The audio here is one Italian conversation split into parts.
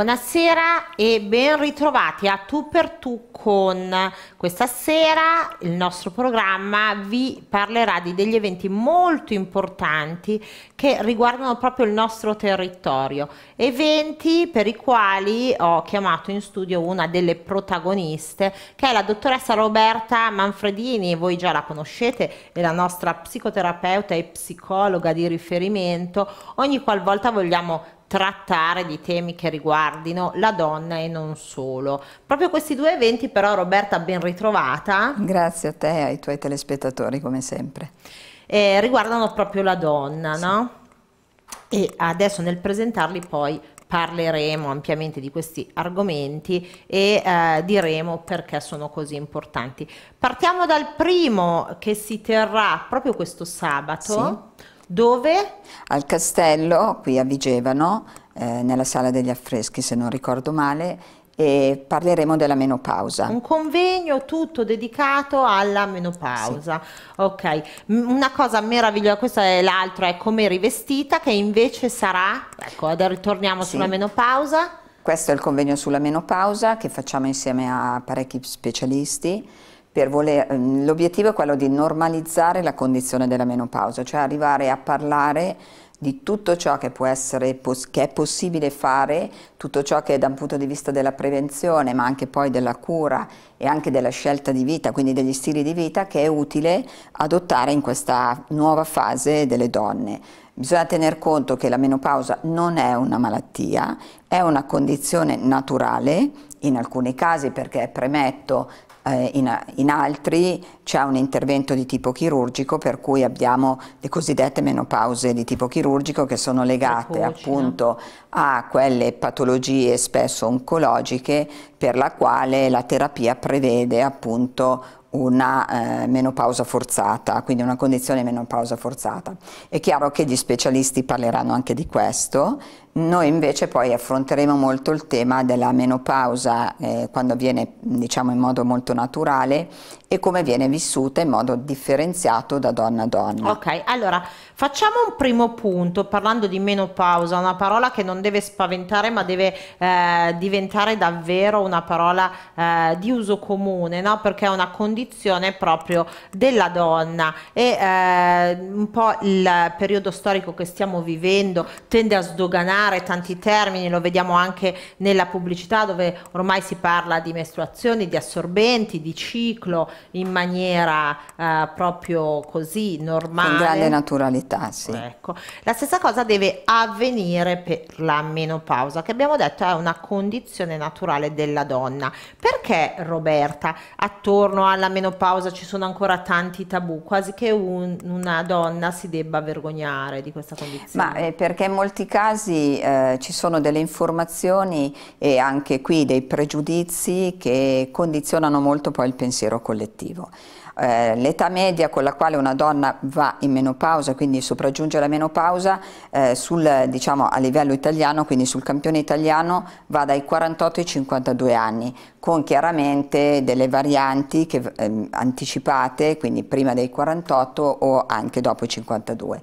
Buonasera e ben ritrovati a Tu per Tu con questa sera il nostro programma vi parlerà di degli eventi molto importanti che riguardano proprio il nostro territorio, eventi per i quali ho chiamato in studio una delle protagoniste che è la dottoressa Roberta Manfredini, voi già la conoscete, è la nostra psicoterapeuta e psicologa di riferimento, ogni qualvolta vogliamo trattare di temi che riguardino la donna e non solo. Proprio questi due eventi però Roberta ben ritrovata. Grazie a te e ai tuoi telespettatori come sempre. Eh, riguardano proprio la donna, sì. no? E adesso nel presentarli poi parleremo ampiamente di questi argomenti e eh, diremo perché sono così importanti. Partiamo dal primo che si terrà proprio questo sabato. Sì dove? Al castello, qui a Vigevano, eh, nella sala degli affreschi se non ricordo male, e parleremo della menopausa. Un convegno tutto dedicato alla menopausa. Sì. Ok, una cosa meravigliosa, questo è l'altro, è come rivestita, che invece sarà, ecco, adesso ritorniamo sì. sulla menopausa. Questo è il convegno sulla menopausa che facciamo insieme a parecchi specialisti Ehm, l'obiettivo è quello di normalizzare la condizione della menopausa, cioè arrivare a parlare di tutto ciò che, essere, che, è possibile fare, tutto ciò che da un punto di vista della prevenzione, ma anche poi della cura e anche della scelta di vita, quindi degli stili di vita che è utile adottare in questa nuova fase delle donne. Bisogna tener conto che la menopausa non è una malattia, è una condizione naturale in alcuni casi perché premetto eh, in, in, altri c'è un intervento di tipo chirurgico per cui abbiamo le cosiddette menopause di tipo chirurgico che sono legate Precoce, appunto no? a quelle patologie spesso oncologiche per la quale la terapia prevede appunto una eh, menopausa forzata, quindi una condizione menopausa forzata. È chiaro che gli specialisti parleranno anche di questo, noi invece poi affronteremo molto il tema della menopausa eh, quando avviene diciamo, in modo molto naturale e come viene vissuta in modo differenziato da donna a donna. Ok, allora facciamo un primo punto parlando di menopausa, una parola che non deve spaventare ma deve eh, diventare davvero una parola eh, di uso comune, no? perché è una condizione proprio della donna e eh, un po' il periodo storico che stiamo vivendo tende a sdoganare ritornare tanti termini, lo vediamo anche nella pubblicità dove ormai si parla di mestruazioni, di assorbenti, di ciclo in maniera eh, proprio così normale. Con grande naturalità, sì. Ecco. La stessa cosa deve avvenire per la menopausa, che abbiamo detto è una condizione naturale della donna. Perché Roberta attorno alla menopausa ci sono ancora tanti tabù, quasi che un, una donna si debba vergognare di questa condizione? Ma eh, perché in molti casi eh, ci sono delle informazioni e anche qui dei pregiudizi che condizionano molto poi il pensiero collettivo. Eh, l'età media con la quale una donna va in menopausa, quindi sopraggiunge la menopausa, eh, sul, diciamo, a livello italiano, quindi sul campione italiano, va dai 48 ai 52 anni con chiaramente delle varianti che, eh, anticipate, quindi prima dei 48 o anche dopo i 52.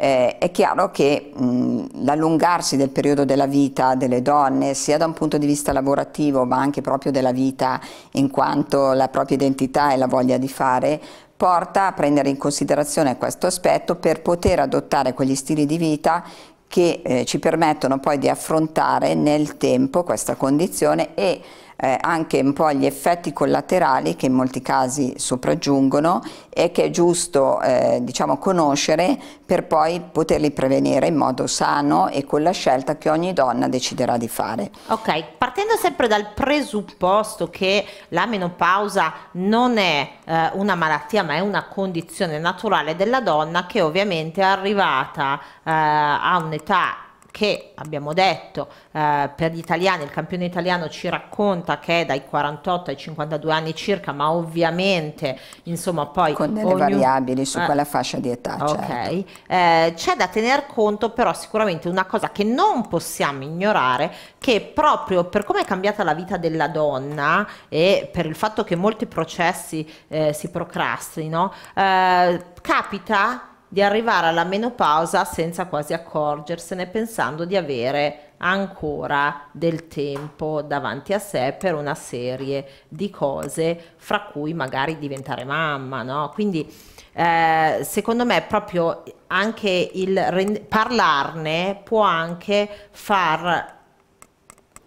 Eh, è chiaro che l'allungarsi del periodo della vita delle donne, sia da un punto di vista lavorativo, ma anche proprio della vita in quanto la propria identità e la voglia di fare, porta a prendere in considerazione questo aspetto per poter adottare quegli stili di vita che eh, ci permettono poi di affrontare nel tempo questa condizione e eh, anche un po' agli effetti collaterali che in molti casi sopraggiungono e che è giusto eh, diciamo, conoscere per poi poterli prevenire in modo sano e con la scelta che ogni donna deciderà di fare. Ok, partendo sempre dal presupposto che la menopausa non è eh, una malattia ma è una condizione naturale della donna che ovviamente è arrivata eh, a un'età che abbiamo detto eh, per gli italiani, il campione italiano ci racconta che è dai 48 ai 52 anni circa, ma ovviamente insomma poi... Con delle ogni... variabili su eh, quella fascia di età. Ok, certo. eh, c'è da tener conto però sicuramente una cosa che non possiamo ignorare, che proprio per come è cambiata la vita della donna e per il fatto che molti processi eh, si procrastinino, eh, capita di arrivare alla menopausa senza quasi accorgersene, pensando di avere ancora del tempo davanti a sé per una serie di cose, fra cui magari diventare mamma, no? Quindi eh, secondo me proprio anche il parlarne può anche far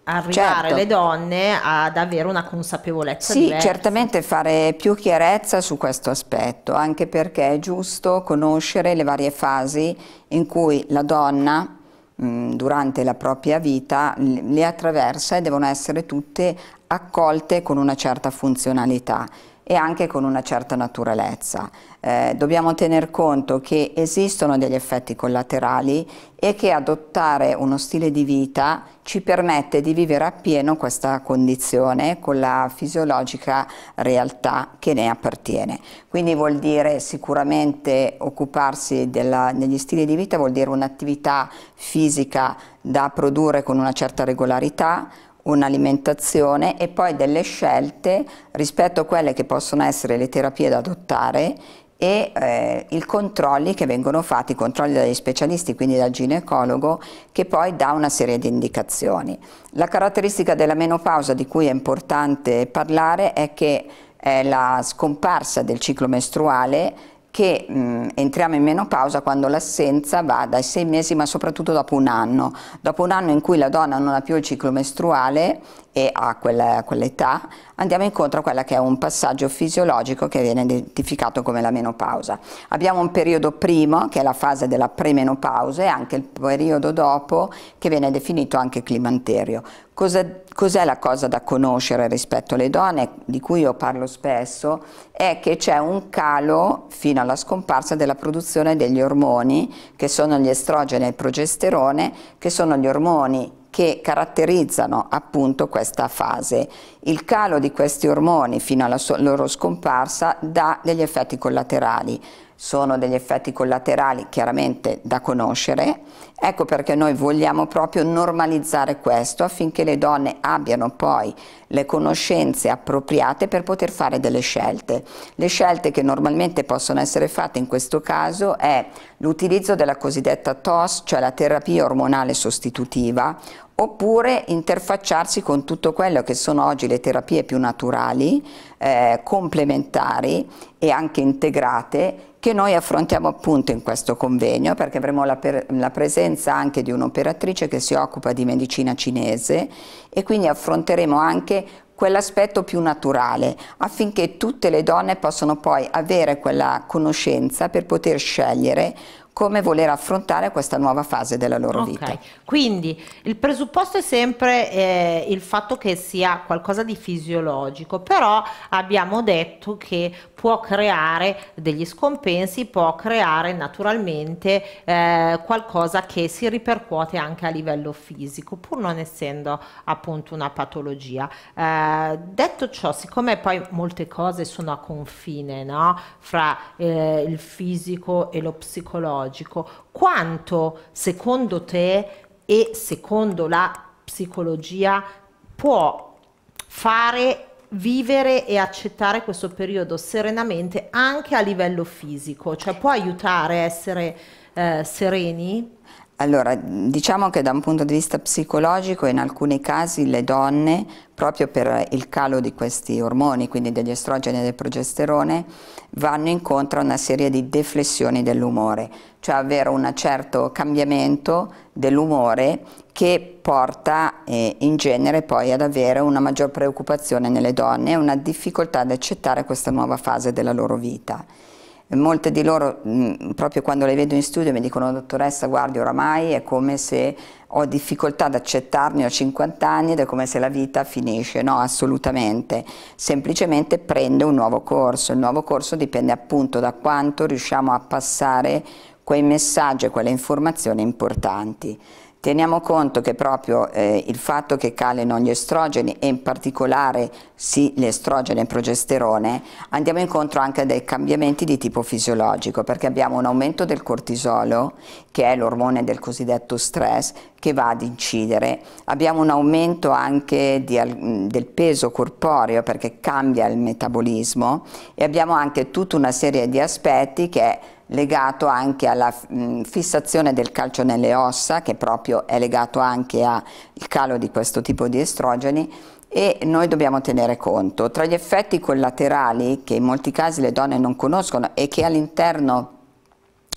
arrivare certo. le donne ad avere una consapevolezza sì, diversa. certamente fare più chiarezza su questo aspetto, anche perché è giusto conoscere le varie fasi in cui la donna mm, durante la propria vita le attraversa e devono essere tutte accolte con una certa funzionalità e anche con una certa naturalezza. Eh, dobbiamo tener conto che esistono degli effetti collaterali e che adottare uno stile di vita ci permette di vivere appieno questa condizione con la fisiologica realtà che ne appartiene. Quindi vuol dire sicuramente occuparsi della, degli stili di vita, vuol dire un'attività fisica da produrre con una certa regolarità, un'alimentazione e poi delle scelte rispetto a quelle che possono essere le terapie da adottare e eh, i controlli che vengono fatti, i controlli dagli specialisti, quindi dal ginecologo, che poi dà una serie di indicazioni. La caratteristica della menopausa di cui è importante parlare è che è la scomparsa del ciclo mestruale che mh, entriamo in menopausa quando l'assenza va dai sei mesi ma soprattutto dopo un anno, dopo un anno in cui la donna non ha più il ciclo mestruale e a, quella, quell'età andiamo incontro a quello che è un passaggio fisiologico che viene identificato come la menopausa. Abbiamo un periodo primo che è la fase della premenopausa e anche il periodo dopo che viene definito anche climanterio. Cos'è, cos'è la cosa da conoscere rispetto alle donne, di cui io parlo spesso, è che c'è un calo fino alla scomparsa della produzione degli ormoni che sono gli estrogeni e il progesterone, che sono gli ormoni che caratterizzano appunto questa fase. Il calo di questi ormoni fino alla loro scomparsa dà degli effetti collaterali. Sono degli effetti collaterali chiaramente da conoscere, ecco perché noi vogliamo proprio normalizzare questo affinché le donne abbiano poi le conoscenze appropriate per poter fare delle scelte. Le scelte che normalmente possono essere fatte in questo caso è l'utilizzo della cosiddetta TOS, cioè la terapia ormonale sostitutiva, oppure interfacciarsi con tutto quello che sono oggi le terapie più naturali, eh, complementari e anche integrate che noi affrontiamo appunto in questo convegno perché avremo la, per, la presenza anche di un'operatrice che si occupa di medicina cinese e quindi affronteremo anche quell'aspetto più naturale affinché tutte le donne possano poi avere quella conoscenza per poter scegliere come voler affrontare questa nuova fase della loro okay. vita. Quindi il presupposto è sempre eh, il fatto che sia qualcosa di fisiologico, però abbiamo detto che può creare degli scompensi, può creare naturalmente eh, qualcosa che si ripercuote anche a livello fisico, pur non essendo appunto una patologia. Eh, detto ciò, siccome poi molte cose sono a confine no? fra eh, il fisico e lo psicologico, psicologico, quanto secondo te e secondo la psicologia può fare vivere e accettare questo periodo serenamente anche a livello fisico, cioè può aiutare a essere eh, sereni? Allora, diciamo che da un punto di vista psicologico in alcuni casi le donne, proprio per il calo di questi ormoni, quindi degli estrogeni e del progesterone, vanno incontro a una serie di deflessioni dell'umore, cioè avere un certo cambiamento dell'umore che porta eh, in genere poi ad avere una maggior preoccupazione nelle donne e una difficoltà ad accettare questa nuova fase della loro vita. Molte di loro, mm, proprio quando le vedo in studio, mi dicono, dottoressa, guardi, oramai è come se ho difficoltà ad accettarmi a 50 anni ed è come se la vita finisce, no assolutamente, semplicemente prende un nuovo corso, il nuovo corso dipende appunto da quanto riusciamo a passare quei messaggi e quelle informazioni importanti. Teniamo conto che proprio eh, il fatto che calino gli estrogeni e in particolare sì, l'estrogeno e il progesterone, andiamo incontro anche a dei cambiamenti di tipo fisiologico perché abbiamo un aumento del cortisolo, che è l'ormone del cosiddetto stress, che va ad incidere. Abbiamo un aumento anche di, del peso corporeo perché cambia il metabolismo e abbiamo anche tutta una serie di aspetti che legato anche alla fissazione del calcio nelle ossa, che proprio è legato anche al calo di questo tipo di estrogeni, e noi dobbiamo tenere conto. Tra gli effetti collaterali che in molti casi le donne non conoscono e che all'interno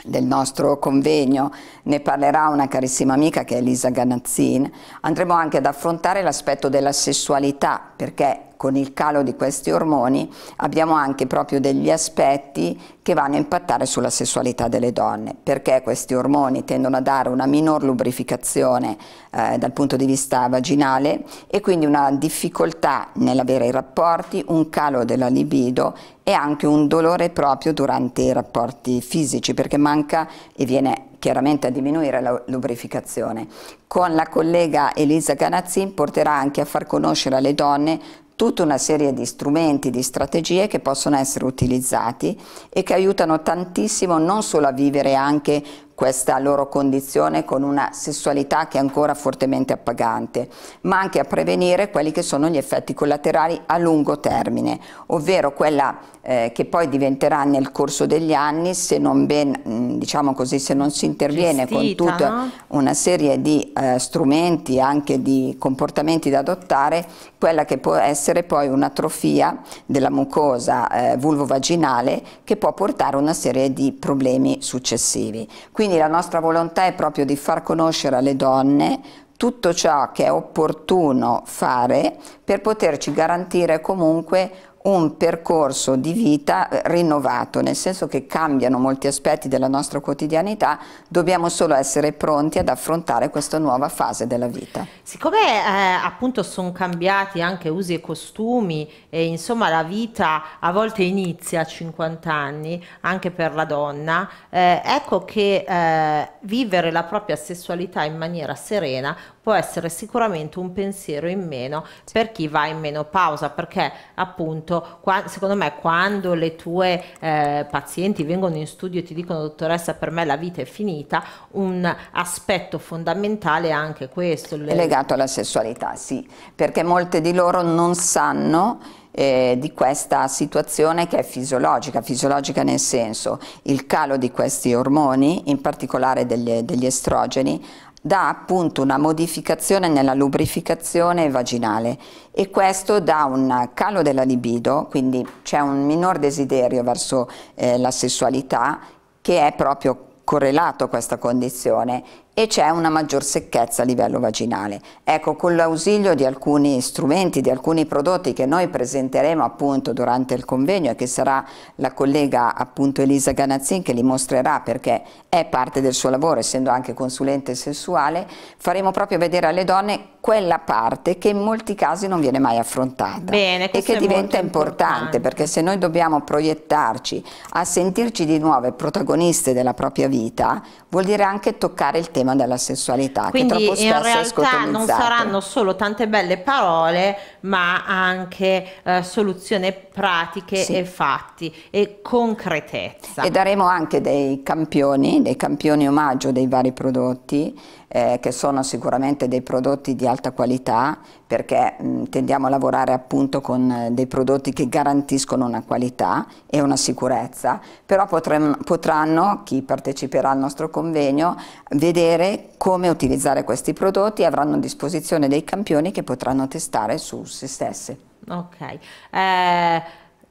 del nostro convegno ne parlerà una carissima amica che è Elisa Ganazzin, andremo anche ad affrontare l'aspetto della sessualità perché con il calo di questi ormoni abbiamo anche proprio degli aspetti che vanno a impattare sulla sessualità delle donne, perché questi ormoni tendono a dare una minor lubrificazione eh, dal punto di vista vaginale e quindi una difficoltà nell'avere i rapporti, un calo della libido e anche un dolore proprio durante i rapporti fisici, perché manca e viene chiaramente a diminuire la lubrificazione. Con la collega Elisa Ganazzin porterà anche a far conoscere alle donne tutta una serie di strumenti, di strategie che possono essere utilizzati e che aiutano tantissimo non solo a vivere anche questa loro condizione con una sessualità che è ancora fortemente appagante, ma anche a prevenire quelli che sono gli effetti collaterali a lungo termine, ovvero quella eh, che poi diventerà nel corso degli anni se non, ben, mm, diciamo così, se non si interviene Gestita, con tutta no? una serie di eh, strumenti, anche di comportamenti da adottare, quella che può essere poi un'atrofia della mucosa eh, vulvo-vaginale che può portare a una serie di problemi successivi. Quindi quindi la nostra volontà è proprio di far conoscere alle donne tutto ciò che è opportuno fare per poterci garantire comunque un percorso di vita eh, rinnovato, nel senso che cambiano molti aspetti della nostra quotidianità, dobbiamo solo essere pronti ad affrontare questa nuova fase della vita. Siccome eh, appunto sono cambiati anche usi e costumi e insomma la vita a volte inizia a 50 anni anche per la donna, eh, ecco che eh, vivere la propria sessualità in maniera serena può essere sicuramente un pensiero in meno per chi va in menopausa, perché appunto qua, secondo me quando le tue eh, pazienti vengono in studio e ti dicono dottoressa per me la vita è finita, un aspetto fondamentale è anche questo. Le... È legato alla sessualità, sì, perché molte di loro non sanno eh, di questa situazione che è fisiologica, fisiologica nel senso il calo di questi ormoni, in particolare degli, degli estrogeni, dà appunto una modificazione nella lubrificazione vaginale e questo dà un calo della libido, quindi c'è un minor desiderio verso eh, la sessualità che è proprio correlato a questa condizione e c'è una maggior secchezza a livello vaginale. Ecco, con l'ausilio di alcuni strumenti, di alcuni prodotti che noi presenteremo appunto durante il convegno e che sarà la collega appunto Elisa Ganazzin che li mostrerà perché è parte del suo lavoro, essendo anche consulente sessuale, faremo proprio vedere alle donne quella parte che in molti casi non viene mai affrontata Bene, e che diventa importante, importante perché se noi dobbiamo proiettarci a sentirci di nuove protagoniste della propria vita, vuol dire anche toccare il tema tema della sessualità Quindi che troppo spesso in realtà non saranno solo tante belle parole ma anche eh, soluzioni pratiche sì. e fatti e concretezza. E daremo anche dei campioni, dei campioni omaggio dei vari prodotti eh, che sono sicuramente dei prodotti di alta qualità perché mh, mm, tendiamo a lavorare appunto con eh, dei prodotti che garantiscono una qualità e una sicurezza, però potrem, potranno, chi parteciperà al nostro convegno, vedere come utilizzare questi prodotti e avranno a disposizione dei campioni che potranno testare su se stesse. Ok. Eh...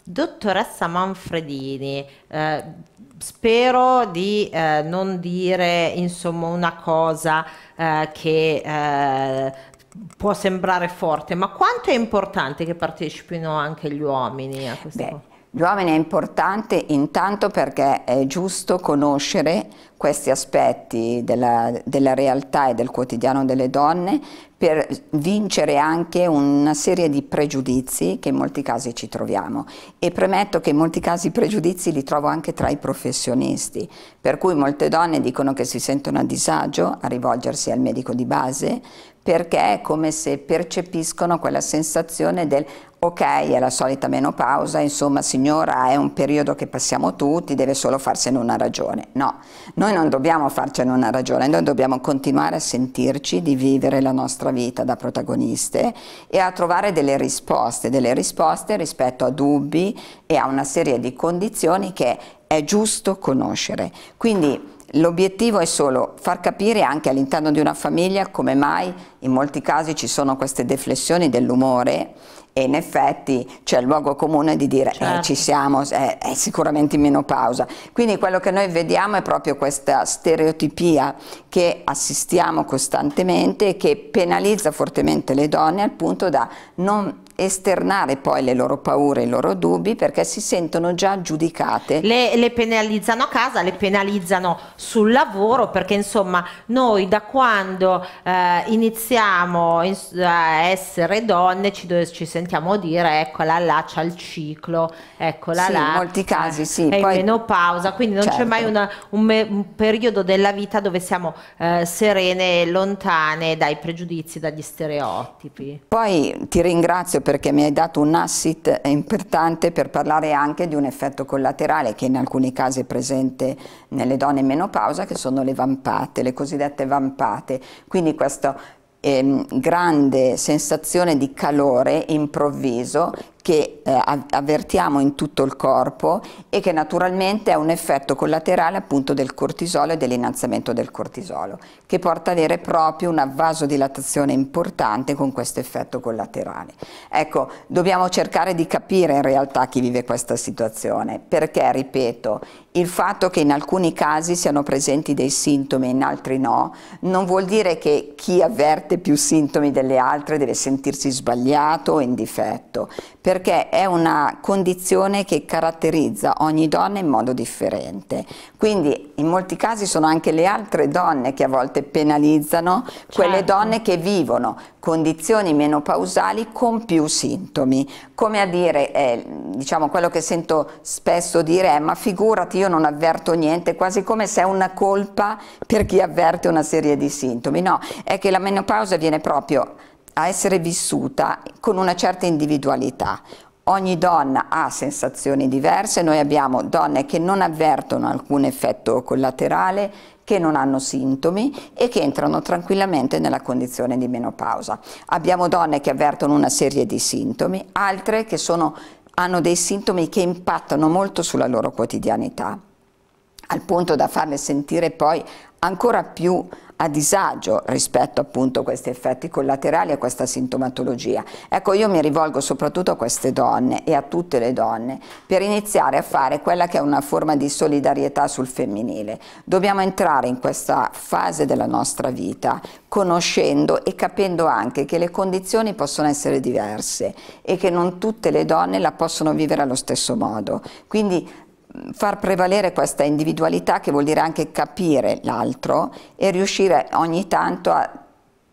Dottoressa Manfredini, eh, spero di eh, non dire insomma una cosa eh, che eh, può sembrare forte, ma quanto è importante che partecipino anche gli uomini a questo? Beh, Giovane è importante intanto perché è giusto conoscere questi aspetti della, della, realtà e del quotidiano delle donne per vincere anche una serie di pregiudizi che in molti casi ci troviamo e premetto che in molti casi i pregiudizi li trovo anche tra i professionisti per cui molte donne dicono che si sentono a disagio a rivolgersi al medico di base perché è come se percepiscono quella sensazione del ok, è la solita menopausa, insomma signora è un periodo che passiamo tutti, deve solo farsene una ragione. No, noi non dobbiamo farcene una ragione, noi dobbiamo continuare a sentirci, di vivere la nostra vita da protagoniste e a trovare delle risposte, delle risposte rispetto a dubbi e a una serie di condizioni che è giusto conoscere. Quindi L'obiettivo è solo far capire anche all'interno di una famiglia come mai in molti casi ci sono queste deflessioni dell'umore e in effetti c'è il luogo comune di dire eh, certo. eh, ci siamo, è, è, sicuramente in menopausa. Quindi quello che noi vediamo è proprio questa stereotipia che assistiamo costantemente e che penalizza fortemente le donne al punto da non esternare poi le loro paure, i loro dubbi perché si sentono già giudicate. Le, le, penalizzano a casa, le penalizzano sul lavoro perché insomma noi da quando eh, iniziamo in, a eh, essere donne ci, ci, sentiamo dire eccola là c'ha il ciclo, eccola sì, là. In molti casi eh, sì. È poi, menopausa, quindi non certo. c'è mai una, un, un, periodo della vita dove siamo eh, serene e lontane dai pregiudizi, dagli stereotipi. Poi ti ringrazio perché mi hai dato un asset importante per parlare anche di un effetto collaterale che in alcuni casi è presente nelle donne in menopausa, che sono le vampate, le cosiddette vampate. Quindi questo ehm, grande sensazione di calore improvviso che eh, avvertiamo in tutto il corpo e che naturalmente è un effetto collaterale appunto del cortisolo e dell'innalzamento del cortisolo, che porta ad avere proprio una vasodilatazione importante con questo effetto collaterale. Ecco, dobbiamo cercare di capire in realtà chi vive questa situazione, perché, ripeto, il fatto che in alcuni casi siano presenti dei sintomi e in altri no, non vuol dire che chi avverte più sintomi delle altre deve sentirsi sbagliato o in difetto. Per perché è una condizione che caratterizza ogni donna in modo differente. Quindi in molti casi sono anche le altre donne che a volte penalizzano certo. quelle donne che vivono condizioni menopausali con più sintomi. Come a dire, eh, diciamo quello che sento spesso dire è ma figurati io non avverto niente, quasi come se è una colpa per chi avverte una serie di sintomi. No, è che la menopausa viene proprio a essere vissuta con una certa individualità. Ogni donna ha sensazioni diverse, noi abbiamo donne che non avvertono alcun effetto collaterale, che non hanno sintomi e che entrano tranquillamente nella condizione di menopausa. Abbiamo donne che avvertono una serie di sintomi, altre che sono, hanno dei sintomi che impattano molto sulla loro quotidianità, al punto da farle sentire poi ancora più a disagio rispetto appunto a questi effetti collaterali e a questa sintomatologia. Ecco, io mi rivolgo soprattutto a queste donne e a tutte le donne per iniziare a fare quella che è una forma di solidarietà sul femminile. Dobbiamo entrare in questa fase della nostra vita conoscendo e capendo anche che le condizioni possono essere diverse e che non tutte le donne la possono vivere allo stesso modo. Quindi far prevalere questa individualità che vuol dire anche capire l'altro e riuscire ogni tanto a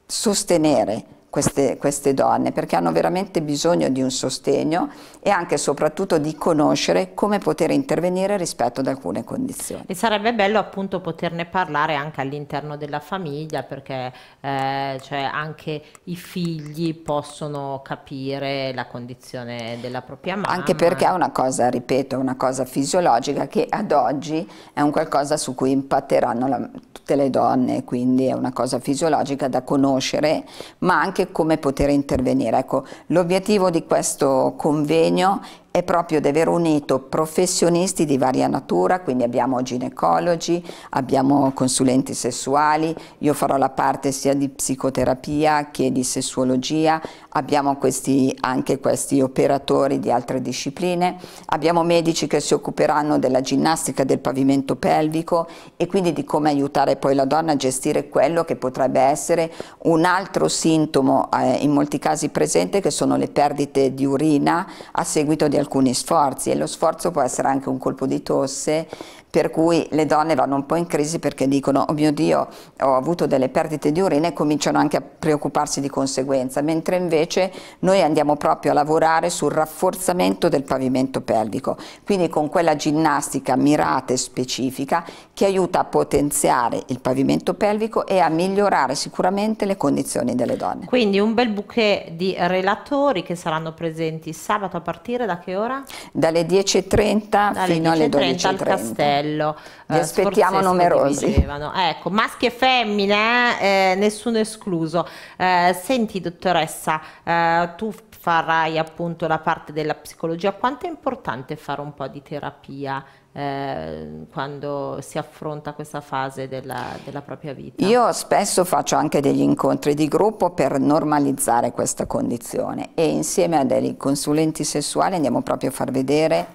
sostenere queste, queste, donne perché hanno veramente bisogno di un sostegno e anche e soprattutto di conoscere come poter intervenire rispetto ad alcune condizioni. E sarebbe bello appunto poterne parlare anche all'interno della famiglia perché eh, cioè anche i figli possono capire la condizione della propria mamma. Anche perché è una cosa, ripeto, una cosa fisiologica che ad oggi è un qualcosa su cui impatteranno la, tutte le donne, quindi è una cosa fisiologica da conoscere ma anche anche come poter intervenire. Ecco, l'obiettivo di questo convegno è proprio di aver unito professionisti di varia natura, quindi abbiamo ginecologi, abbiamo consulenti sessuali, io farò la parte sia di psicoterapia che di sessuologia, abbiamo questi, anche questi operatori di altre discipline, abbiamo medici che si occuperanno della ginnastica del pavimento pelvico e quindi di come aiutare poi la donna a gestire quello che potrebbe essere un altro sintomo eh, in molti casi presente che sono le perdite di urina a seguito di alcuni sforzi e lo sforzo può essere anche un colpo di tosse per cui le donne vanno un po' in crisi perché dicono oh mio Dio ho avuto delle perdite di urina e cominciano anche a preoccuparsi di conseguenza, mentre invece noi andiamo proprio a lavorare sul rafforzamento del pavimento pelvico, quindi con quella ginnastica mirata e specifica che aiuta a potenziare il pavimento pelvico e a migliorare sicuramente le condizioni delle donne. Quindi un bel bouquet di relatori che saranno presenti sabato a partire da che ora? Dalle 10.30 Dalle fino 10 alle 12.30 al castello. Vi eh, aspettiamo numerosi. Ecco, maschi e femmine, eh, nessuno escluso. Eh, senti dottoressa, eh, tu farai appunto la parte della psicologia, quanto è importante fare un po' di terapia? Eh, quando si affronta questa fase della, della, propria vita. Io spesso faccio anche degli incontri di gruppo per normalizzare questa condizione e insieme a dei consulenti sessuali andiamo proprio a far vedere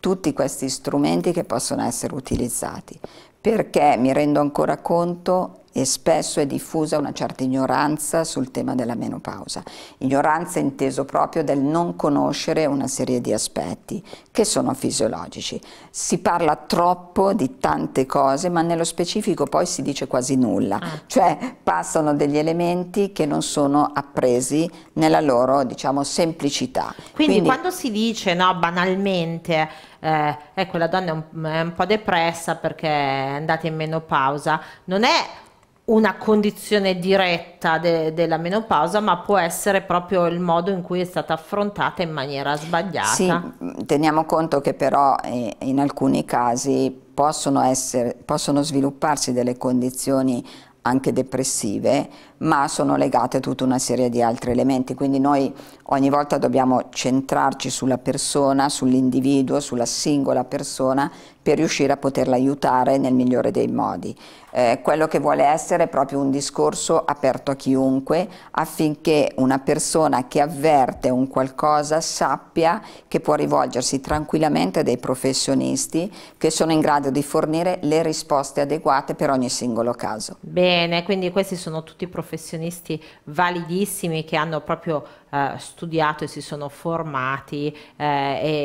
tutti questi strumenti che possono essere utilizzati perché mi rendo ancora conto e spesso è diffusa una certa ignoranza sul tema della menopausa. Ignoranza inteso proprio del non conoscere una serie di aspetti che sono fisiologici. Si parla troppo di tante cose, ma nello specifico poi si dice quasi nulla, ah. cioè passano degli elementi che non sono appresi nella loro, diciamo, semplicità. Quindi, Quindi quando si dice, no, banalmente, eh, ecco la donna è un, è un po' depressa perché è andata in menopausa, non è una condizione diretta de della menopausa, ma può essere proprio il modo in cui è stata affrontata in maniera sbagliata. Sì, mm, teniamo conto che però eh, in alcuni casi possono, essere, possono svilupparsi delle condizioni anche depressive ma sono legate a tutta una serie di altri elementi, quindi noi ogni volta dobbiamo centrarci sulla persona, sull'individuo, sulla singola persona per riuscire a poterla aiutare nel migliore dei modi. Eh, quello che vuole essere è proprio un discorso aperto a chiunque affinché una persona che avverte un qualcosa sappia che può rivolgersi tranquillamente a dei professionisti che sono in grado di fornire le risposte adeguate per ogni singolo caso. Bene, quindi questi sono tutti i professionisti professionisti validissimi che hanno proprio eh, studiato e si sono formati eh,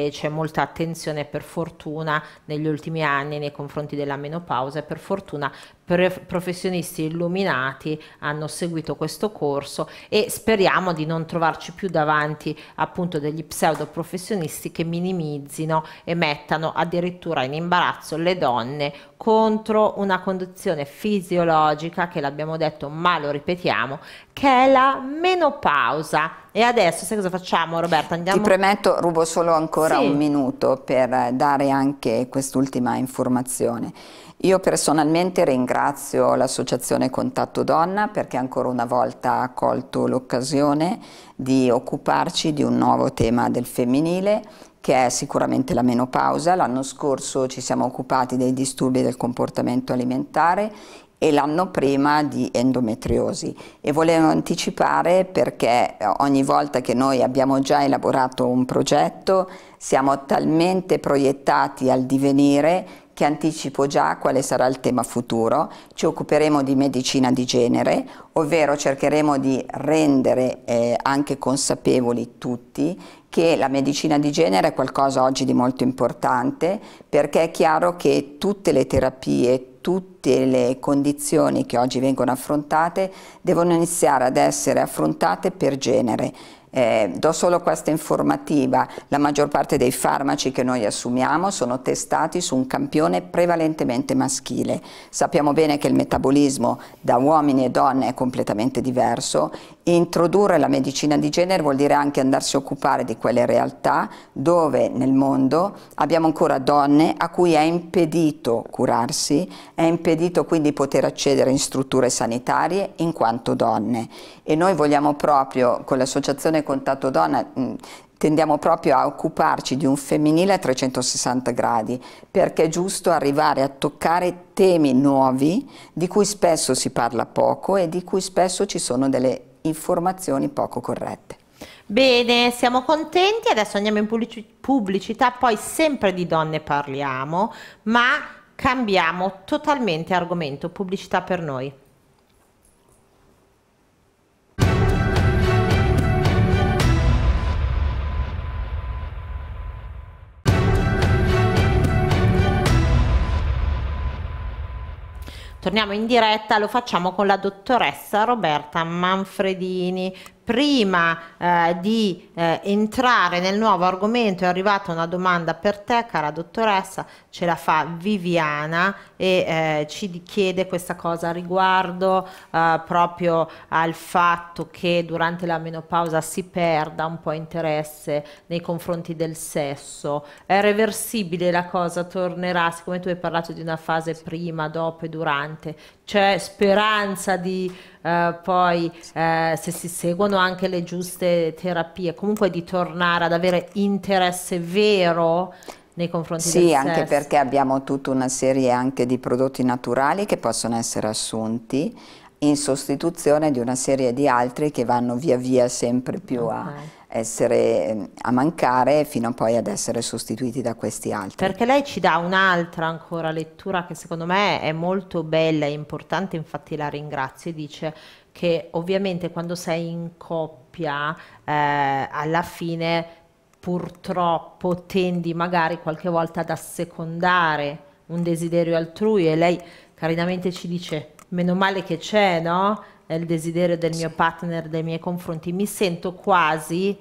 e c'è molta attenzione per fortuna negli ultimi anni nei confronti della menopausa e per fortuna professionisti illuminati hanno seguito questo corso e speriamo di non trovarci più davanti appunto degli pseudo professionisti che minimizzino e mettano addirittura in imbarazzo le donne contro una condizione fisiologica che l'abbiamo detto ma lo ripetiamo che è la menopausa. E adesso sai cosa facciamo Roberta? Andiamo... Ti premetto, rubo solo ancora sì. un minuto per dare anche quest'ultima informazione. Io personalmente ringrazio l'associazione Contatto Donna perché ancora una volta ha colto l'occasione di occuparci di un nuovo tema del femminile che è sicuramente la menopausa. L'anno scorso ci siamo occupati dei disturbi del comportamento alimentare e l'anno prima di endometriosi e volevo anticipare perché eh, ogni volta che noi abbiamo già elaborato un progetto siamo talmente proiettati al divenire che anticipo già quale sarà il tema futuro, ci occuperemo di medicina di genere, ovvero cercheremo di rendere eh, anche consapevoli tutti che la medicina di genere è qualcosa oggi di molto importante perché è chiaro che tutte le terapie, tutte le condizioni che oggi vengono affrontate devono iniziare ad essere affrontate per genere. Eh, do solo questa informativa, la maggior parte dei farmaci che noi assumiamo sono testati su un campione prevalentemente maschile. Sappiamo bene che il metabolismo da uomini e donne è completamente diverso Introdurre la medicina di genere vuol dire anche andarsi a occupare di quelle realtà dove nel mondo abbiamo ancora donne a cui è impedito curarsi, è impedito quindi poter accedere in strutture sanitarie in quanto donne. E noi vogliamo proprio con l'associazione Contatto Donna mm, tendiamo proprio a occuparci di un femminile a 360 gradi, perché è giusto arrivare a toccare temi nuovi di cui spesso si parla poco e di cui spesso ci sono delle informazioni poco corrette. Bene, siamo contenti, adesso andiamo in pubblicità, poi sempre di donne parliamo, ma cambiamo totalmente argomento, pubblicità per noi. torniamo in diretta, lo facciamo con la dottoressa Roberta Manfredini prima eh, di eh, entrare nel nuovo argomento è arrivata una domanda per te, cara dottoressa, ce la fa Viviana e eh, ci chiede questa cosa riguardo eh, proprio al fatto che durante la menopausa si perda un po' interesse nei confronti del sesso. È reversibile la cosa, tornerà, siccome tu hai parlato di una fase prima, dopo e durante, c'è speranza di eh, poi, eh, se si seguono anche le giuste terapie, comunque di tornare ad avere interesse vero nei confronti sì, del sesso. Sì, anche perché abbiamo tutta una serie anche di prodotti naturali che possono essere assunti in sostituzione di una serie di altri che vanno via via sempre più okay. a essere, ehm, a mancare fino poi ad essere sostituiti da questi altri. Perché lei ci dà un'altra ancora lettura che secondo me è molto bella e importante, infatti la ringrazio e dice che ovviamente quando sei in coppia eh, alla fine purtroppo tendi magari qualche volta ad assecondare un desiderio altrui e lei carinamente ci dice meno male che c'è, no? il desiderio del mio partner nei miei confronti, mi sento quasi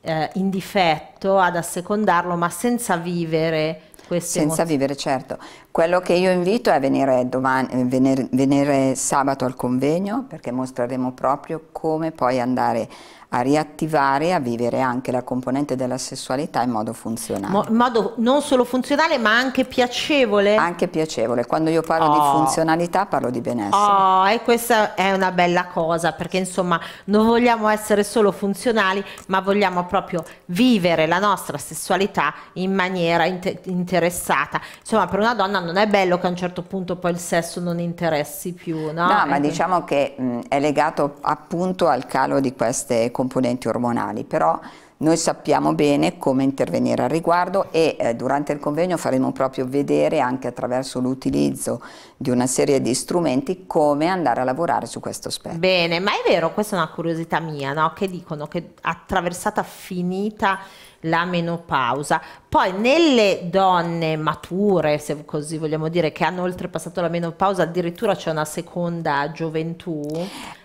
eh, in difetto ad assecondarlo, ma senza vivere queste Senza emozioni. vivere, certo. Quello che io invito è venire, domani, eh, venire, venire sabato al convegno, perché mostreremo proprio come poi andare a riattivare, a vivere anche la componente della sessualità in modo funzionale. Mo, in modo non solo funzionale ma anche piacevole? Anche piacevole, quando io parlo oh. di funzionalità parlo di benessere. Oh, e questa è una bella cosa perché insomma non vogliamo essere solo funzionali ma vogliamo proprio vivere la nostra sessualità in maniera inter interessata. Insomma per una donna non è bello che a un certo punto poi il sesso non interessi più, no? No, ma ecco. diciamo che mh, è legato appunto al calo di queste componenti ormonali, però noi sappiamo bene come intervenire al riguardo e eh, durante il convegno faremo proprio vedere anche attraverso l'utilizzo di una serie di strumenti come andare a lavorare su questo aspetto. Bene, ma è vero, questa è una curiosità mia, no? che dicono che attraversata finita la menopausa. Poi nelle donne mature, se così vogliamo dire, che hanno oltrepassato la menopausa, addirittura c'è una seconda gioventù?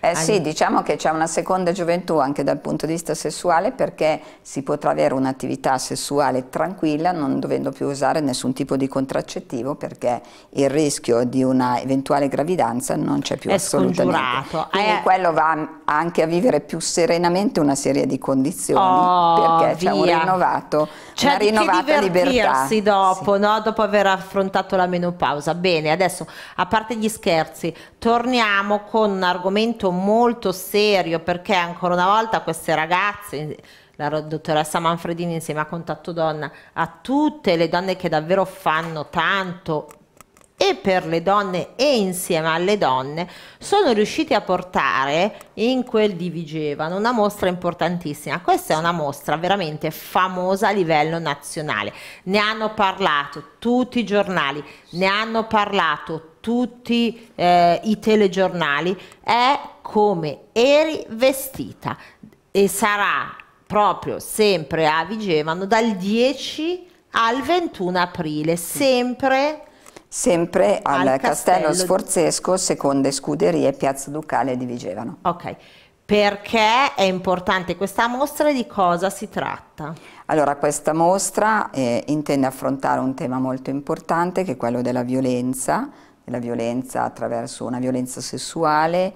Eh sì, diciamo che c'è una seconda gioventù anche dal punto di vista sessuale perché si potrà avere un'attività sessuale tranquilla non dovendo più usare nessun tipo di contraccettivo perché il rischio di una eventuale gravidanza non c'è più è assolutamente. Scongiurato. Quindi eh. quello va anche a vivere più serenamente una serie di condizioni oh, perché c'è un rinnovato, c'è una rinnovata libertà. dopo, sì. no? dopo aver affrontato la menopausa. Bene, adesso a parte gli scherzi, torniamo con un argomento molto serio perché ancora una volta queste ragazze la dottoressa Manfredini insieme a Contatto Donna, a tutte le donne che davvero fanno tanto e per le donne e insieme alle donne sono riusciti a portare in quel di Vigevano una mostra importantissima. Questa è una mostra veramente famosa a livello nazionale. Ne hanno parlato tutti i giornali, ne hanno parlato tutti eh, i telegiornali. È come eri vestita e sarà proprio sempre a Vigevano dal 10 al 21 aprile, sempre sempre al, al Castello, Castello Sforzesco, seconde scuderie, Piazza Ducale di Vigevano. Ok. Perché è importante questa mostra e di cosa si tratta? Allora, questa mostra eh, intende affrontare un tema molto importante che è quello della violenza, della violenza attraverso una violenza sessuale,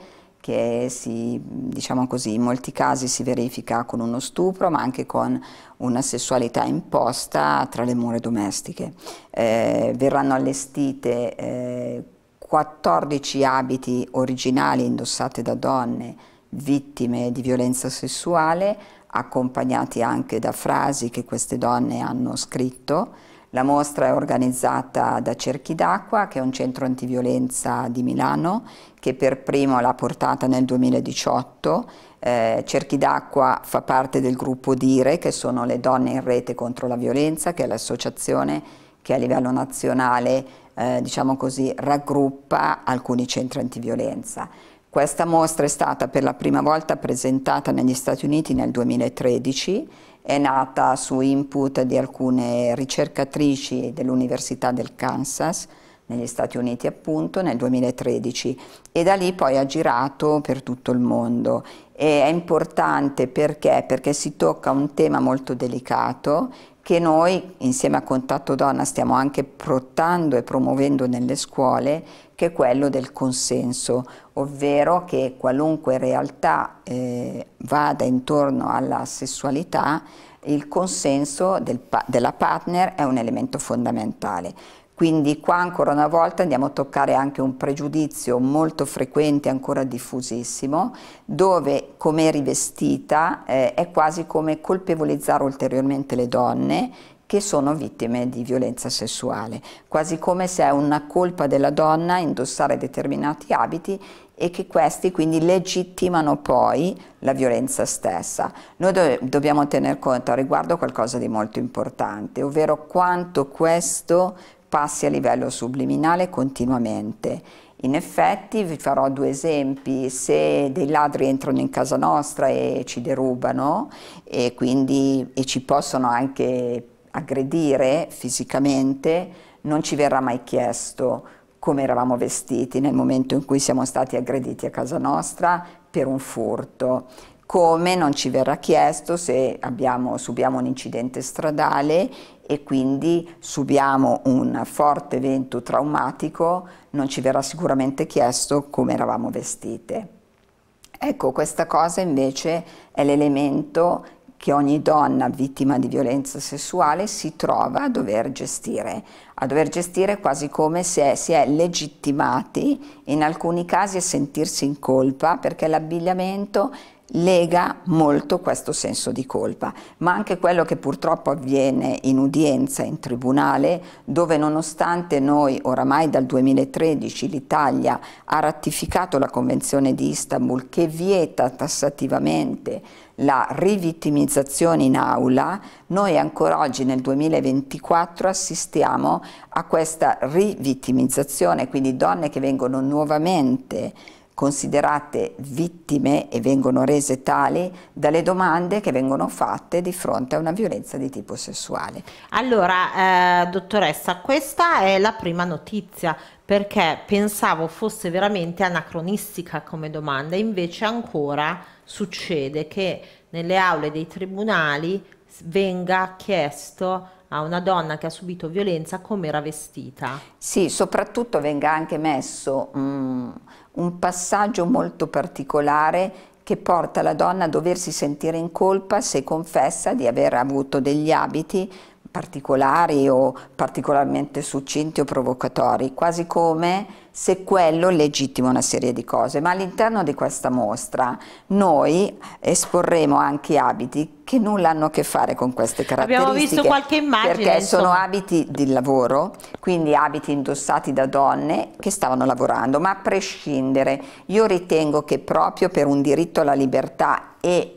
che si, diciamo così, in molti casi si verifica con uno stupro ma anche con una sessualità imposta tra le mura domestiche. Eh, verranno allestite eh, 14 abiti originali indossati da donne vittime di violenza sessuale accompagnati anche da frasi che queste donne hanno scritto la mostra è organizzata da Cerchi d'Acqua, che è un centro antiviolenza di Milano, che per primo l'ha portata nel 2018. Eh, Cerchi d'Acqua fa parte del gruppo Dire, che sono le donne in rete contro la violenza, che è l'associazione che a livello nazionale eh, diciamo così, raggruppa alcuni centri antiviolenza. Questa mostra è stata per la prima volta presentata negli Stati Uniti nel 2013 è nata su input di alcune ricercatrici dell'Università del Kansas, negli Stati Uniti appunto, nel 2013 e da lì poi ha girato per tutto il mondo. E è importante perché? Perché si tocca un tema molto delicato che noi insieme a Contatto Donna stiamo anche prottando e promuovendo nelle scuole, che è quello del consenso, ovvero che qualunque realtà eh, vada intorno alla sessualità, il consenso del della partner è un elemento fondamentale. Quindi qua ancora una volta andiamo a toccare anche un pregiudizio molto frequente, ancora diffusissimo, dove come rivestita eh, è quasi come colpevolizzare ulteriormente le donne che sono vittime di violenza sessuale, quasi come se è una colpa della donna indossare determinati abiti e che questi quindi legittimano poi la violenza stessa. Noi do dobbiamo tener conto a riguardo qualcosa di molto importante, ovvero quanto questo passi a livello subliminale continuamente. In effetti, vi farò due esempi, se dei ladri entrano in casa nostra e ci derubano e quindi e ci possono anche aggredire fisicamente, non ci verrà mai chiesto come eravamo vestiti nel momento in cui siamo stati aggrediti a casa nostra per un furto come non ci verrà chiesto se abbiamo, subiamo un incidente stradale e quindi subiamo un forte evento traumatico, non ci verrà sicuramente chiesto come eravamo vestite. Ecco, questa cosa invece è l'elemento che ogni donna vittima di violenza sessuale si trova a dover gestire, a dover gestire quasi come se si è legittimati, in alcuni casi a sentirsi in colpa perché l'abbigliamento lega molto questo senso di colpa, ma anche quello che purtroppo avviene in udienza, in tribunale, dove nonostante noi oramai dal 2013 l'Italia ha ratificato la Convenzione di Istanbul che vieta tassativamente la rivittimizzazione in aula, noi ancora oggi nel 2024 assistiamo a questa rivittimizzazione, quindi donne che vengono nuovamente considerate vittime e vengono rese tali dalle domande che vengono fatte di fronte a una violenza di tipo sessuale. Allora, eh, dottoressa, questa è la prima notizia perché pensavo fosse veramente anacronistica come domanda, invece ancora succede che nelle aule dei tribunali venga chiesto a una donna che ha subito violenza come era vestita. Sì, soprattutto venga anche messo um, un passaggio molto particolare che porta la donna a doversi sentire in colpa se confessa di aver avuto degli abiti particolari o particolarmente succinti o provocatori, quasi come se quello legittima una serie di cose. Ma all'interno di questa mostra noi esporremo anche abiti che nulla hanno a che fare con queste caratteristiche. Abbiamo visto qualche immagine. Perché insomma. sono abiti di lavoro, quindi abiti indossati da donne che stavano lavorando, ma a prescindere, io ritengo che proprio per un diritto alla libertà e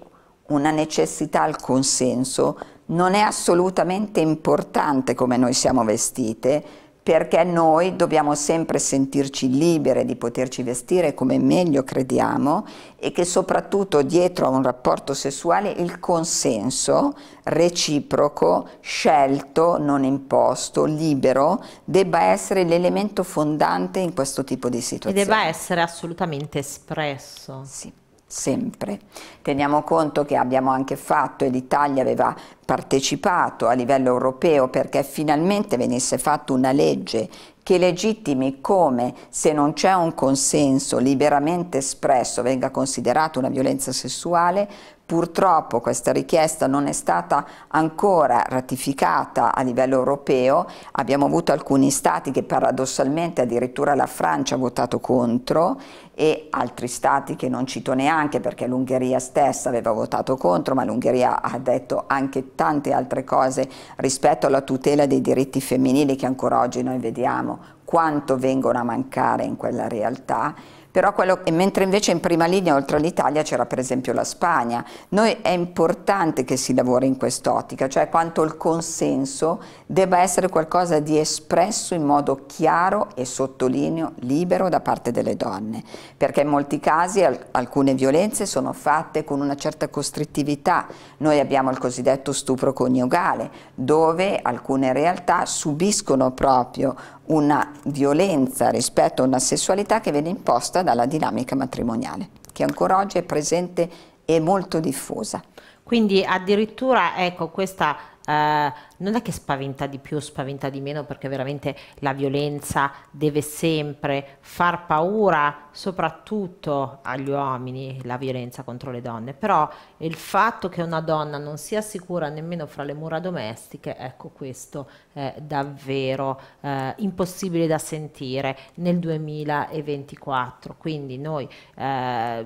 una necessità al consenso non è assolutamente importante come noi siamo vestite, perché noi dobbiamo sempre sentirci libere di poterci vestire come meglio crediamo e che soprattutto dietro a un rapporto sessuale il consenso reciproco, scelto, non imposto, libero, debba essere l'elemento fondante in questo tipo di situazione. E debba essere assolutamente espresso. Sì sempre. Teniamo conto che abbiamo anche fatto e l'Italia aveva partecipato a livello europeo perché finalmente venisse fatta una legge che legittimi come se non c'è un consenso liberamente espresso venga considerata una violenza sessuale, Purtroppo questa richiesta non è stata ancora ratificata a livello europeo, abbiamo avuto alcuni stati che paradossalmente addirittura la Francia ha votato contro e altri stati che non cito neanche perché l'Ungheria stessa aveva votato contro, ma l'Ungheria ha detto anche tante altre cose rispetto alla tutela dei diritti femminili che ancora oggi noi vediamo quanto vengono a mancare in quella realtà però quello, mentre invece in prima linea oltre all'Italia c'era per esempio la Spagna, noi è importante che si lavori in quest'ottica, cioè quanto il consenso debba essere qualcosa di espresso in modo chiaro e sottolineo libero da parte delle donne, perché in molti casi alcune violenze sono fatte con una certa costrittività, noi abbiamo il cosiddetto stupro coniugale, dove alcune realtà subiscono proprio una violenza rispetto a una sessualità che viene imposta dalla dinamica matrimoniale, che ancora oggi è presente e molto diffusa. Quindi addirittura ecco, questa eh, non è che spaventa di più, o spaventa di meno, perché veramente la violenza deve sempre far paura, soprattutto agli uomini, la violenza contro le donne, però il fatto che una donna non sia sicura nemmeno fra le mura domestiche, ecco questo è davvero eh, impossibile da sentire nel 2024. Quindi noi eh,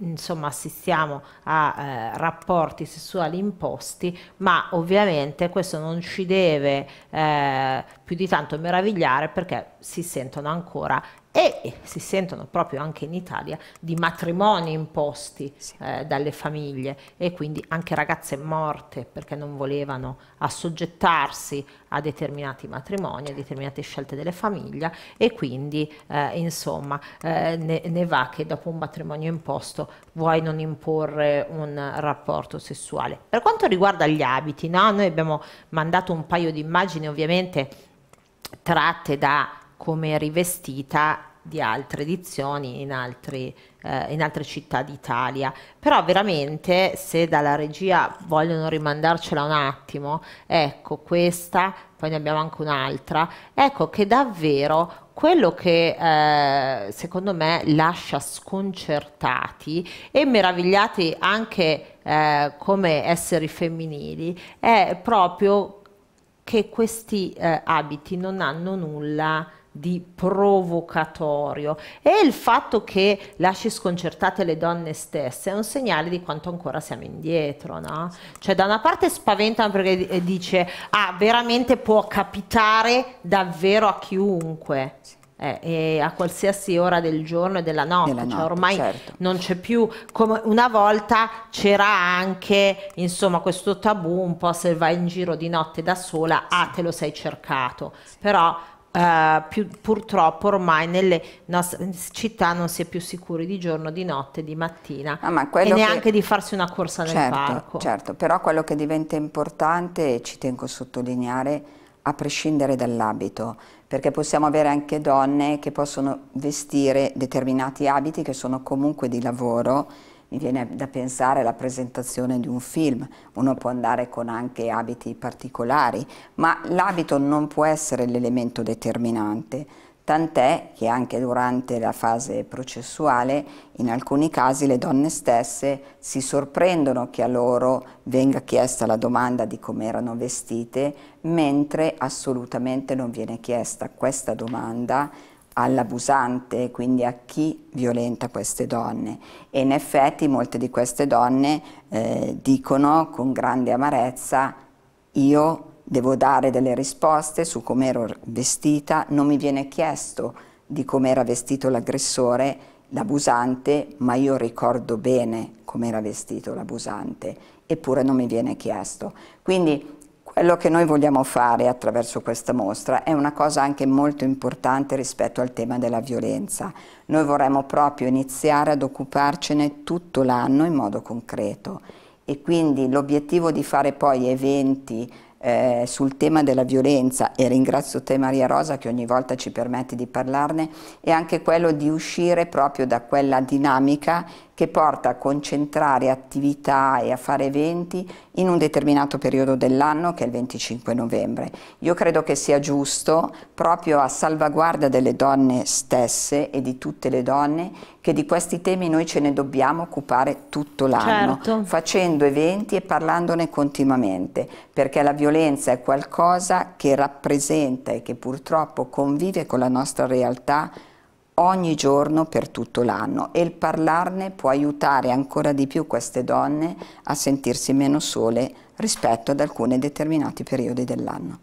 insomma assistiamo a eh, rapporti sessuali imposti, ma ovviamente questo non ci deve eh, più di tanto meravigliare perché si sentono ancora e si sentono proprio anche in Italia di matrimoni imposti sì. eh, dalle famiglie e quindi anche ragazze morte perché non volevano assoggettarsi a determinati matrimoni, a certo. determinate scelte delle famiglie e quindi eh, insomma eh, ne, ne, va che dopo un matrimonio imposto vuoi non imporre un rapporto sessuale. Per quanto riguarda gli abiti, no? noi abbiamo mandato un paio di immagini ovviamente tratte da come rivestita di altre edizioni in, altri, eh, in altre città d'Italia. Però veramente se dalla regia vogliono rimandarcela un attimo, ecco questa, poi ne abbiamo anche un'altra, ecco che davvero quello che eh, secondo me lascia sconcertati e meravigliati anche eh, come esseri femminili è proprio che questi eh, abiti non hanno nulla di provocatorio e il fatto che lasci sconcertate le donne stesse è un segnale di quanto ancora siamo indietro, no? Cioè da una parte spaventano perché eh, dice ah veramente può capitare davvero a chiunque. Eh, a qualsiasi ora del giorno e della notte, della cioè notte cioè ormai certo. non c'è più come una volta c'era anche insomma questo tabù un po' se vai in giro di notte da sola sì. ah te lo sei cercato sì. però eh, più, purtroppo ormai nelle nostre città non si è più sicuri di giorno, di notte, di mattina ah, e neanche che... di farsi una corsa certo, nel parco. Certo, però quello che diventa importante, ci tengo a sottolineare, a prescindere dall'abito, perché possiamo avere anche donne che possono vestire determinati abiti che sono comunque di lavoro mi viene da pensare alla presentazione di un film, uno può andare con anche abiti particolari, ma l'abito non può essere l'elemento determinante, tant'è che anche durante la fase processuale in alcuni casi le donne stesse si sorprendono che a loro venga chiesta la domanda di come erano vestite, mentre assolutamente non viene chiesta questa domanda all'abusante, quindi a chi violenta queste donne. E in effetti molte di queste donne eh, dicono con grande amarezza io devo dare delle risposte su come ero vestita, non mi viene chiesto di come era vestito l'aggressore, l'abusante, ma io ricordo bene come era vestito l'abusante, eppure non mi viene chiesto. Quindi quello che noi vogliamo fare attraverso questa mostra è una cosa anche molto importante rispetto al tema della violenza. Noi vorremmo proprio iniziare ad occuparcene tutto l'anno in modo concreto e quindi l'obiettivo di fare poi eventi eh, sul tema della violenza, e ringrazio te Maria Rosa che ogni volta ci permette di parlarne, è anche quello di uscire proprio da quella dinamica che porta a concentrare attività e a fare eventi in un determinato periodo dell'anno che è il 25 novembre. Io credo che sia giusto proprio a salvaguardia delle donne stesse e di tutte le donne che di questi temi noi ce ne dobbiamo occupare tutto l'anno, certo. facendo eventi e parlandone continuamente, perché la violenza è qualcosa che rappresenta e che purtroppo convive con la nostra realtà ogni giorno per tutto l'anno e il parlarne può aiutare ancora di più queste donne a sentirsi meno sole rispetto ad alcuni determinati periodi dell'anno.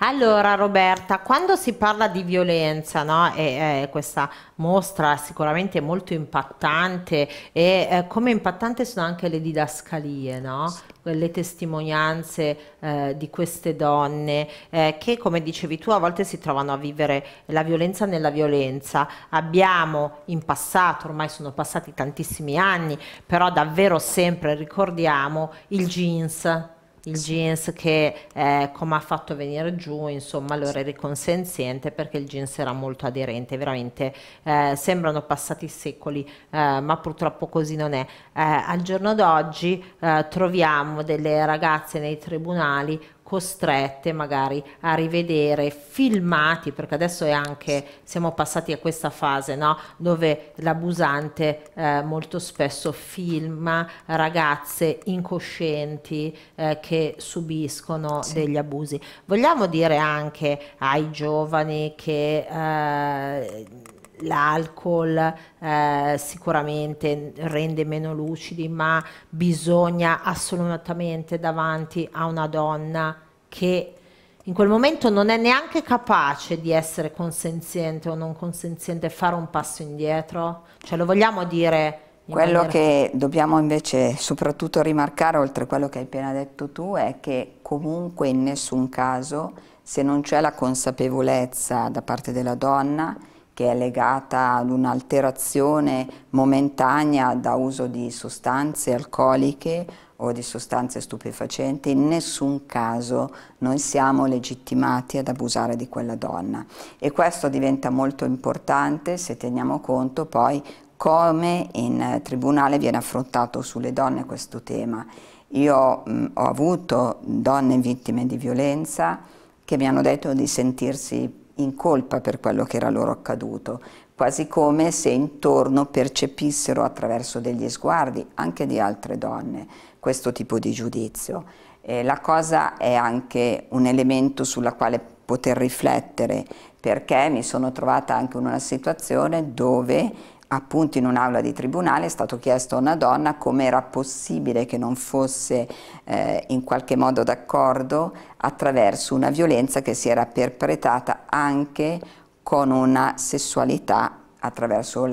Allora Roberta, quando si parla di violenza, no? e, eh, questa mostra sicuramente è molto impattante e eh, come impattante sono anche le didascalie, no? le testimonianze eh, di queste donne eh, che come dicevi tu a volte si trovano a vivere la violenza nella violenza. Abbiamo in passato, ormai sono passati tantissimi anni, però davvero sempre ricordiamo il jeans il jeans che eh, come ha fatto venire giù insomma lo era consenziente perché il jeans era molto aderente veramente eh, sembrano passati secoli eh, ma purtroppo così non è eh, al giorno d'oggi eh, troviamo delle ragazze nei tribunali costrette magari a rivedere filmati, perché adesso è anche, siamo passati a questa fase, no? dove l'abusante eh, molto spesso filma ragazze incoscienti eh, che subiscono sì. degli abusi. Vogliamo dire anche ai giovani che... Eh, l'alcol eh, sicuramente rende meno lucidi, ma bisogna assolutamente davanti a una donna che in quel momento non è neanche capace di essere consenziente o non consenziente, fare un passo indietro. Cioè lo vogliamo dire. Quello che dobbiamo invece soprattutto rimarcare, oltre a quello che hai appena detto tu, è che comunque in nessun caso, se non c'è la consapevolezza da parte della donna, che è legata ad un'alterazione momentanea da uso di sostanze alcoliche o di sostanze stupefacenti, in nessun caso noi siamo legittimati ad abusare di quella donna. E questo diventa molto importante se teniamo conto poi come in tribunale viene affrontato sulle donne questo tema. Io mh, mm, ho avuto donne vittime di violenza che mi hanno detto di sentirsi in colpa per quello che era loro accaduto, quasi come se intorno percepissero attraverso degli sguardi anche di altre donne questo tipo di giudizio. Eh, la cosa è anche un elemento sulla quale poter riflettere perché mi sono trovata anche in una situazione dove appunto in un'aula di tribunale è stato chiesto a una donna come era possibile che non fosse eh, in qualche modo d'accordo attraverso una violenza che si era perpetrata anche con una sessualità attraverso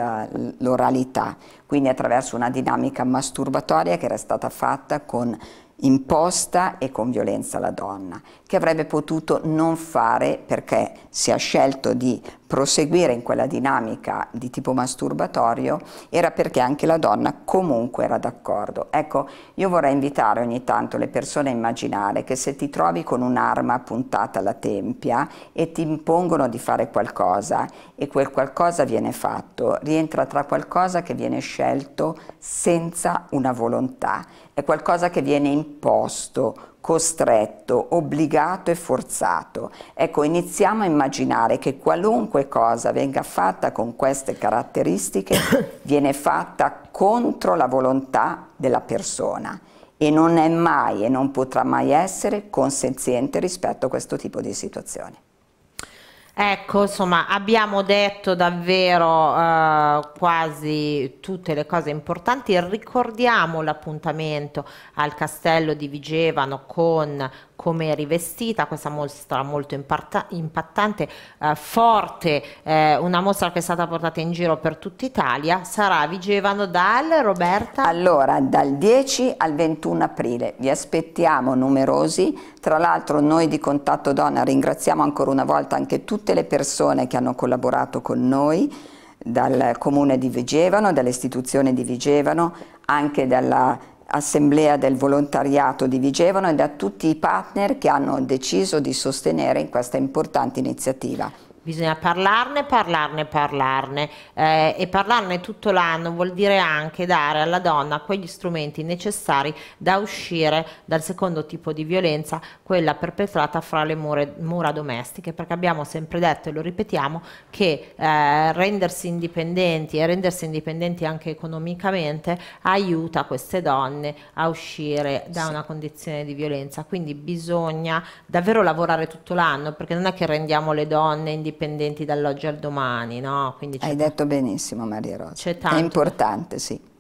l'oralità, quindi attraverso una dinamica masturbatoria che era stata fatta con imposta e con violenza alla donna, che avrebbe potuto non fare perché si è scelto di proseguire in quella dinamica di tipo masturbatorio era perché anche la donna comunque era d'accordo. Ecco, io vorrei invitare ogni tanto le persone a immaginare che se ti trovi con un'arma puntata alla tempia e ti impongono di fare qualcosa e quel qualcosa viene fatto, rientra tra qualcosa che viene scelto senza una volontà, è qualcosa che viene imposto costretto, obbligato e forzato. Ecco, iniziamo a immaginare che qualunque cosa venga fatta con queste caratteristiche viene fatta contro la volontà della persona e non è mai e non potrà mai essere consenziente rispetto a questo tipo di situazioni. Ecco, insomma, abbiamo detto davvero eh, quasi tutte le cose importanti. Ricordiamo l'appuntamento al castello di Vigevano con come è rivestita questa mostra molto impattante, eh, forte, eh, una mostra che è stata portata in giro per tutta Italia. Sarà a Vigevano dal Roberta? Allora, dal 10 al 21 aprile. Vi aspettiamo numerosi. Tra l'altro noi di Contatto Donna ringraziamo ancora una volta anche tutti tutte le persone che hanno collaborato con noi, dal comune di Vigevano, dall'istituzione di Vigevano, anche dall'assemblea del volontariato di Vigevano e da tutti i partner che hanno deciso di sostenere questa importante iniziativa. Bisogna parlarne, parlarne, parlarne eh, e parlarne tutto l'anno vuol dire anche dare alla donna quegli strumenti necessari da uscire dal secondo tipo di violenza, quella perpetrata fra le mure, mura domestiche, perché abbiamo sempre detto e lo ripetiamo che eh, rendersi indipendenti e rendersi indipendenti anche economicamente aiuta queste donne a uscire da sì. una condizione di violenza, quindi bisogna davvero lavorare tutto l'anno perché non è che rendiamo le donne indipendenti dipendenti dall'oggi al domani, no? Quindi Hai detto benissimo Maria Rosa, è importante sì.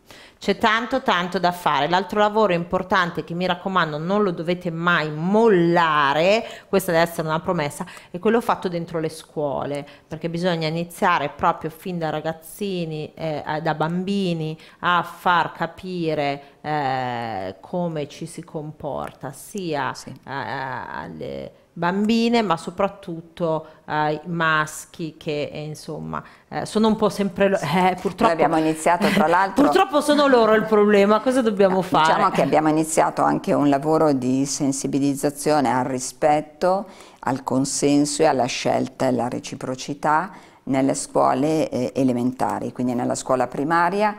C'è tanto tanto da fare. L'altro lavoro importante che mi raccomando non lo dovete mai mollare, questa deve essere una promessa, è quello fatto dentro le scuole, perché bisogna iniziare proprio fin da ragazzini, eh, da bambini, a far capire eh, come ci si comporta sia sì. eh, eh alle bambine ma soprattutto eh, maschi che eh, insomma eh, sono un po' sempre eh, purtroppo Noi abbiamo iniziato tra l'altro purtroppo sono loro il problema cosa dobbiamo no, eh, diciamo fare diciamo che abbiamo iniziato anche un lavoro di sensibilizzazione al rispetto al consenso e alla scelta e alla reciprocità nelle scuole eh, elementari, quindi nella scuola primaria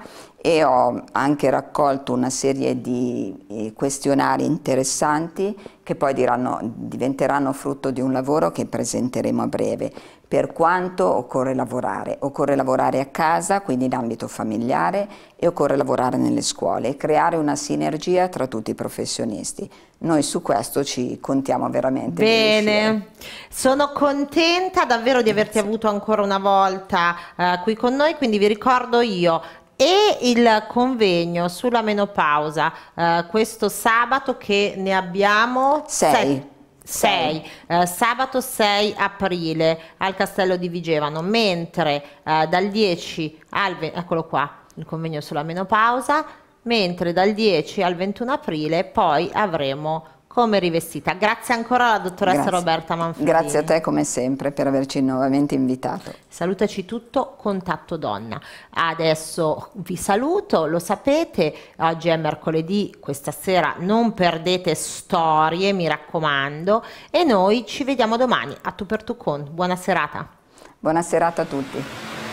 e ho anche raccolto una serie di eh, questionari interessanti che poi diranno, diventeranno frutto di un lavoro che presenteremo a breve. Per quanto occorre lavorare? Occorre lavorare a casa, quindi in ambito familiare, e occorre lavorare nelle scuole e creare una sinergia tra tutti i professionisti. Noi su questo ci contiamo veramente. Bene, sono contenta davvero di averti avuto ancora una volta eh, qui con noi, quindi vi ricordo io e il convegno sulla menopausa eh, questo sabato che ne abbiamo 6. 6, eh, sabato 6 aprile al Castello di Vigevano, mentre eh, dal 10 al eccolo qua, il convegno sulla menopausa, mentre dal 10 al 21 aprile poi avremo come rivestita. Grazie ancora alla dottoressa Grazie. Roberta Manfredini. Grazie a te come sempre per averci nuovamente invitato. Salutaci tutto, contatto donna. Adesso vi saluto, lo sapete, oggi è mercoledì, questa sera non perdete storie, mi raccomando, e noi ci vediamo domani a Tu per Tu con. Buona serata. Buona serata a tutti.